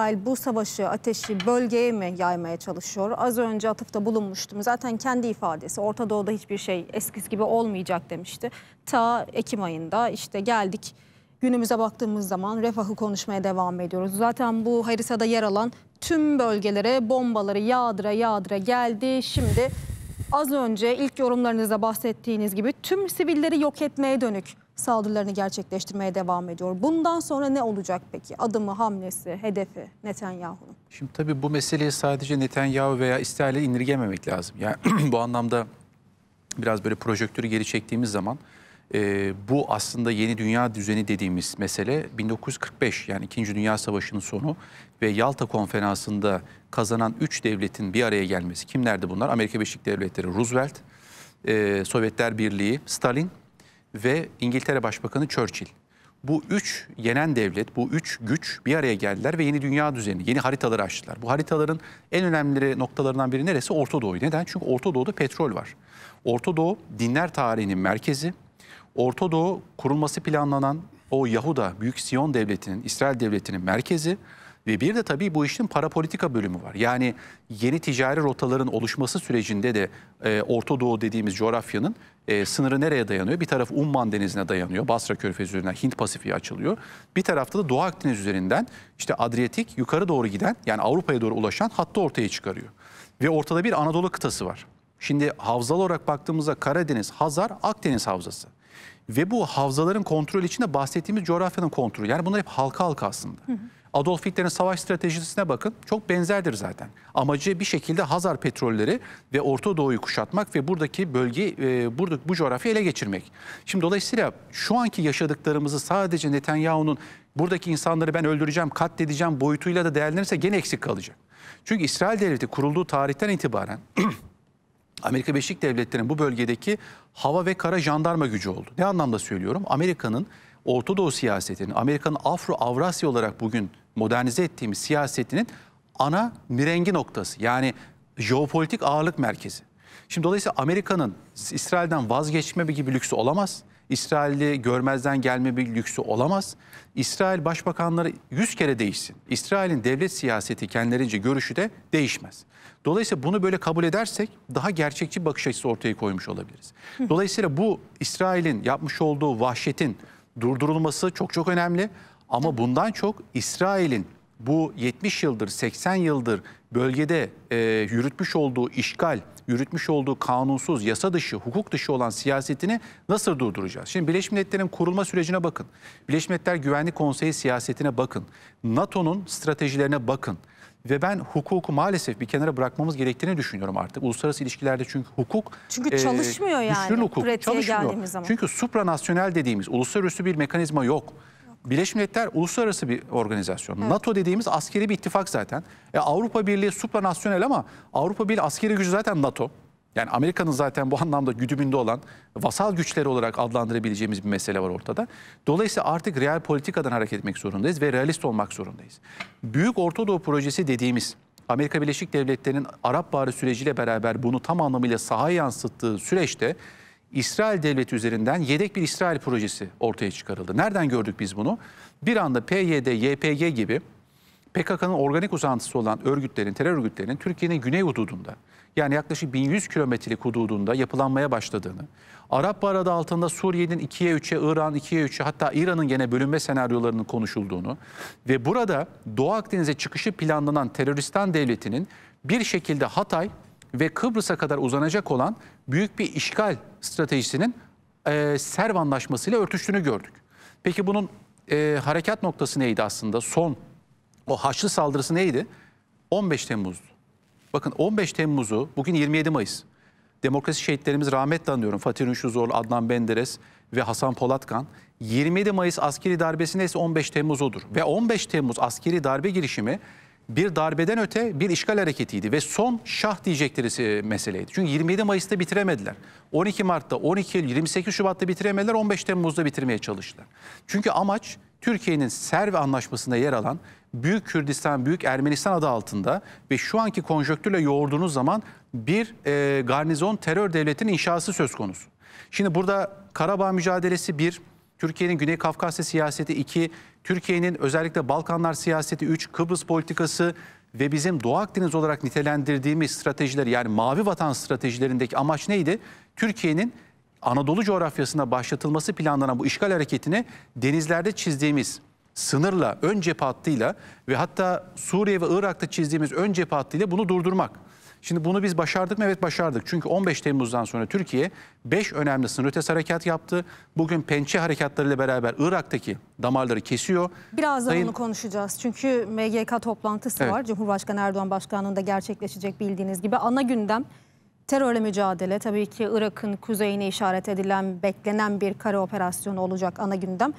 İsrail bu savaşı, ateşi bölgeye mi yaymaya çalışıyor? Az önce atıfta bulunmuştum. Zaten kendi ifadesi Orta Doğu'da hiçbir şey eskisi gibi olmayacak demişti. Ta Ekim ayında işte geldik günümüze baktığımız zaman refahı konuşmaya devam ediyoruz. Zaten bu haritada yer alan tüm bölgelere bombaları yağdıra yağdıra geldi. Şimdi az önce ilk yorumlarınızda bahsettiğiniz gibi tüm sivilleri yok etmeye dönük saldırılarını gerçekleştirmeye devam ediyor. Bundan sonra ne olacak peki? Adımı, hamlesi, hedefi Netanyahu'nun? Şimdi tabii bu meseleyi sadece Netanyahu veya İsrail'e indirgememek lazım. Yani bu anlamda biraz böyle projektörü geri çektiğimiz zaman e, bu aslında yeni dünya düzeni dediğimiz mesele 1945 yani 2. Dünya Savaşı'nın sonu ve Yalta Konferansı'nda kazanan 3 devletin bir araya gelmesi. Kimlerdi bunlar? Amerika Birleşik Devletleri, Roosevelt, e, Sovyetler Birliği, Stalin ve İngiltere Başbakanı Churchill. Bu üç yenen devlet, bu üç güç bir araya geldiler ve yeni dünya düzeni, yeni haritaları açtılar. Bu haritaların en önemli noktalarından biri neresi? Orta Doğu. Neden? Çünkü Orta Doğu'da petrol var. Orta Doğu dinler tarihinin merkezi. Orta Doğu kurulması planlanan o Yahuda, Büyük Siyon Devleti'nin, İsrail Devleti'nin merkezi ve bir de tabii bu işin politika bölümü var. Yani yeni ticari rotaların oluşması sürecinde de e, Orta Doğu dediğimiz coğrafyanın e, sınırı nereye dayanıyor? Bir taraf Umman Denizi'ne dayanıyor. Basra Körfezi üzerinden Hint Pasifik'e açılıyor. Bir tarafta da Doğu Akdeniz üzerinden işte Adriyatik yukarı doğru giden yani Avrupa'ya doğru ulaşan hattı ortaya çıkarıyor. Ve ortada bir Anadolu kıtası var. Şimdi havzalı olarak baktığımızda Karadeniz, Hazar, Akdeniz havzası. Ve bu havzaların kontrolü içinde bahsettiğimiz coğrafyanın kontrolü. Yani bunlar hep halka halka aslında. Hı hı. Adolf Hitler'in savaş stratejisine bakın. Çok benzerdir zaten. Amacı bir şekilde Hazar petrolleri ve Orta Doğu'yu kuşatmak ve buradaki bölge, e, burada bu coğrafyayı ele geçirmek. Şimdi dolayısıyla şu anki yaşadıklarımızı sadece Netanyahu'nun buradaki insanları ben öldüreceğim, katledeceğim boyutuyla da değerlenirse gene eksik kalacak. Çünkü İsrail Devleti kurulduğu tarihten itibaren Amerika Birleşik Devletleri'nin bu bölgedeki hava ve kara jandarma gücü oldu. Ne anlamda söylüyorum? Amerika'nın Orta Doğu siyasetinin, Amerika'nın Afro-Avrasya olarak bugün modernize ettiğimiz siyasetinin ana mirengi noktası. Yani jeopolitik ağırlık merkezi. Şimdi dolayısıyla Amerika'nın İsrail'den vazgeçme gibi lüksü olamaz. İsrail'i görmezden gelme bir lüksü olamaz. İsrail başbakanları yüz kere değişsin. İsrail'in devlet siyaseti kendilerince görüşü de değişmez. Dolayısıyla bunu böyle kabul edersek daha gerçekçi bakış açısı ortaya koymuş olabiliriz. Dolayısıyla bu İsrail'in yapmış olduğu vahşetin durdurulması çok çok önemli. Ama bundan çok İsrail'in bu 70 yıldır 80 yıldır bölgede e, yürütmüş olduğu işgal, yürütmüş olduğu kanunsuz, yasa dışı, hukuk dışı olan siyasetini nasıl durduracağız? Şimdi Birleşmiş Milletler'in kurulma sürecine bakın. Birleşmiş Milletler Güvenlik Konseyi siyasetine bakın. NATO'nun stratejilerine bakın. Ve ben hukuku maalesef bir kenara bırakmamız gerektiğini düşünüyorum artık. Uluslararası ilişkilerde çünkü hukuk... Çünkü çalışmıyor yani. Hukuk, çalışmıyor. Zaman. Çünkü supranasyonel dediğimiz uluslararası bir mekanizma yok. Birleşmiş Milletler uluslararası bir organizasyon. Evet. NATO dediğimiz askeri bir ittifak zaten. E, Avrupa Birliği supranasyonel ama Avrupa Birliği askeri gücü zaten NATO. Yani Amerika'nın zaten bu anlamda güdümünde olan vasal güçleri olarak adlandırabileceğimiz bir mesele var ortada. Dolayısıyla artık real politikadan hareket etmek zorundayız ve realist olmak zorundayız. Büyük Orta Doğu projesi dediğimiz Amerika Birleşik Devletleri'nin Arap Baharı süreciyle beraber bunu tam anlamıyla sahaya yansıttığı süreçte İsrail devleti üzerinden yedek bir İsrail projesi ortaya çıkarıldı. Nereden gördük biz bunu? Bir anda PYD, YPG gibi PKK'nın organik uzantısı olan örgütlerin, terör örgütlerinin Türkiye'nin güney hududunda yani yaklaşık 1100 kilometrelik hududunda yapılanmaya başladığını, Arap Barada altında Suriye'nin 2'ye 3'e, İran 2'ye 3'e hatta İran'ın gene bölünme senaryolarının konuşulduğunu ve burada Doğu Akdeniz'e çıkışı planlanan teröristan devletinin bir şekilde Hatay ve Kıbrıs'a kadar uzanacak olan büyük bir işgal stratejisinin e, Serv Anlaşması'yla örtüştüğünü gördük. Peki bunun e, harekat noktası neydi aslında son o Haçlı saldırısı neydi? 15 Temmuz'du. Bakın 15 Temmuz'u bugün 27 Mayıs. Demokrasi şehitlerimiz rahmetle anıyorum. Fatih Ünşüzoğlu, Adnan Benderes ve Hasan Polatkan. 27 Mayıs askeri darbesi neyse 15 Temmuz odur. Ve 15 Temmuz askeri darbe girişimi bir darbeden öte bir işgal hareketiydi ve son şah diyecekleri meseleydi. Çünkü 27 Mayıs'ta bitiremediler. 12 Mart'ta, 12 Eylül, 28 Şubat'ta bitiremediler, 15 Temmuz'da bitirmeye çalıştılar. Çünkü amaç Türkiye'nin Serv Anlaşması'nda yer alan Büyük Kürdistan, Büyük Ermenistan adı altında ve şu anki konjöktürle yoğurduğunuz zaman bir e, garnizon terör devletinin inşası söz konusu. Şimdi burada Karabağ mücadelesi bir, Türkiye'nin Güney Kafkasya siyaseti iki, Türkiye'nin özellikle Balkanlar siyaseti üç, Kıbrıs politikası ve bizim Doğu Akdeniz olarak nitelendirdiğimiz stratejiler yani mavi vatan stratejilerindeki amaç neydi? Türkiye'nin Anadolu coğrafyasında başlatılması planlanan bu işgal hareketini denizlerde çizdiğimiz sınırla, ön cephe hattıyla ve hatta Suriye ve Irak'ta çizdiğimiz ön cephe hattıyla bunu durdurmak. Şimdi bunu biz başardık mı? Evet başardık. Çünkü 15 Temmuz'dan sonra Türkiye 5 önemli sınır ötesi harekat yaptı. Bugün pençe harekatlarıyla beraber Irak'taki damarları kesiyor. Birazdan Sayın... onu konuşacağız. Çünkü MGK toplantısı evet. var. Cumhurbaşkanı Erdoğan Başkanlığı'nda gerçekleşecek bildiğiniz gibi. Ana gündem terörle mücadele. Tabii ki Irak'ın kuzeyine işaret edilen, beklenen bir kara operasyonu olacak ana gündem.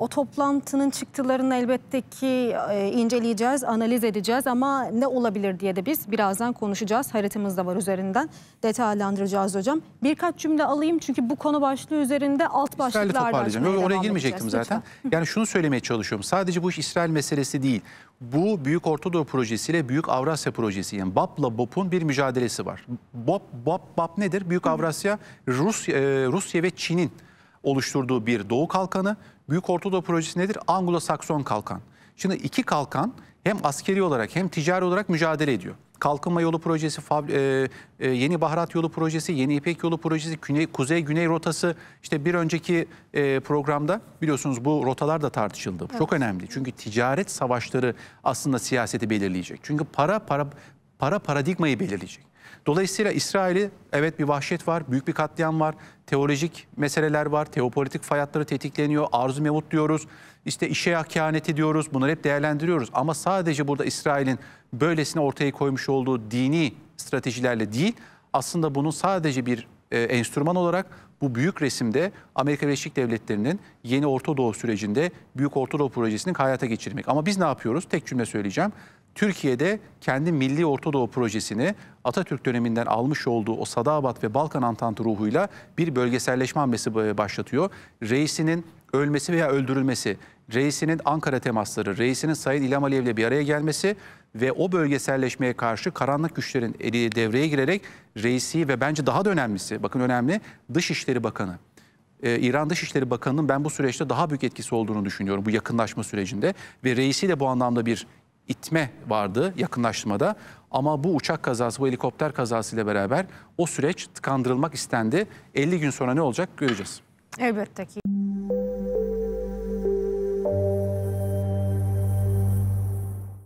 O toplantının çıktılarını elbette ki e, inceleyeceğiz, analiz edeceğiz ama ne olabilir diye de biz birazdan konuşacağız. Haritamız da var üzerinden. Detaylandıracağız hocam. Birkaç cümle alayım çünkü bu konu başlığı üzerinde alt başlıklar İsrail'i toparlayacağım. Yok, oraya girmeyecektim zaten. Lütfen. Yani şunu söylemeye çalışıyorum. Sadece bu iş İsrail meselesi değil. Bu Büyük Orta projesiyle Büyük Avrasya projesi yani BAP'la BOP'un bir mücadelesi var. BOP, BOP, BAP nedir? Büyük Avrasya Rus, e, Rusya ve Çin'in oluşturduğu bir Doğu Kalkanı. Büyük Ortadoğu projesi nedir? Anglo-Sakson Kalkan. Şimdi iki kalkan hem askeri olarak hem ticari olarak mücadele ediyor. Kalkınma Yolu Projesi, e, e, Yeni Baharat Yolu Projesi, Yeni İpek Yolu Projesi, Kuzey-Güney Rotası işte bir önceki e, programda biliyorsunuz bu rotalar da tartışıldı. Evet. Çok önemli çünkü ticaret savaşları aslında siyaseti belirleyecek. Çünkü para, para para paradigmayı belirleyecek. Dolayısıyla İsrail'i evet bir vahşet var, büyük bir katliam var, teolojik meseleler var, teopolitik fayatları tetikleniyor, arzu mevut diyoruz, işte işe hakanet ediyoruz, bunları hep değerlendiriyoruz. Ama sadece burada İsrail'in böylesine ortaya koymuş olduğu dini stratejilerle değil, aslında bunun sadece bir e, enstrüman olarak bu büyük resimde Amerika Birleşik Devletleri'nin yeni Orta Doğu sürecinde Büyük Orta Doğu Projesi'nin hayata geçirmek. Ama biz ne yapıyoruz? Tek cümle söyleyeceğim. Türkiye'de kendi Milli Ortadoğu projesini Atatürk döneminden almış olduğu o Sadabat ve Balkan Antantı ruhuyla bir bölgeselleşme hamlesi e, başlatıyor. Reisinin ölmesi veya öldürülmesi, reisinin Ankara temasları, reisinin Sayın İlham Aliyev ile bir araya gelmesi ve o bölgeselleşmeye karşı karanlık güçlerin devreye girerek reisi ve bence daha da önemlisi, bakın önemli, Dışişleri Bakanı ee, İran Dışişleri Bakanı'nın ben bu süreçte daha büyük etkisi olduğunu düşünüyorum bu yakınlaşma sürecinde. Ve reisi de bu anlamda bir itme vardı yakınlaştırmada. Ama bu uçak kazası, bu helikopter kazasıyla beraber o süreç tıkandırılmak istendi. 50 gün sonra ne olacak göreceğiz. Elbette ki.